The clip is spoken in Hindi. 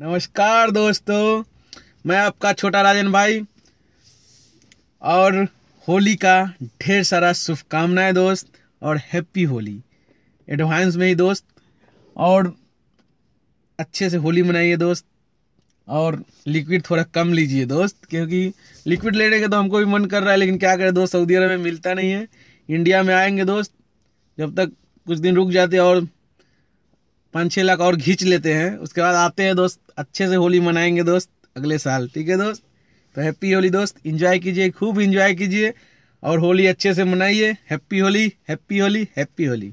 नमस्कार दोस्तों मैं आपका छोटा राजन भाई और होली का ढेर सारा शुभकामनाएं दोस्त और हैप्पी होली एडवांस में ही दोस्त और अच्छे से होली मनाइए दोस्त और लिक्विड थोड़ा कम लीजिए दोस्त क्योंकि लिक्विड लेने का तो हमको भी मन कर रहा है लेकिन क्या करें दोस्त सऊदी अरब में मिलता नहीं है इंडिया में आएंगे दोस्त जब तक कुछ दिन रुक जाते और पाँच छः लाख और खींच लेते हैं उसके बाद आते हैं दोस्त अच्छे से होली मनाएंगे दोस्त अगले साल ठीक है दोस्त तो हैप्पी होली दोस्त इन्जॉय कीजिए खूब इन्जॉय कीजिए और होली अच्छे से मनाइए happy Holi happy Holi happy Holi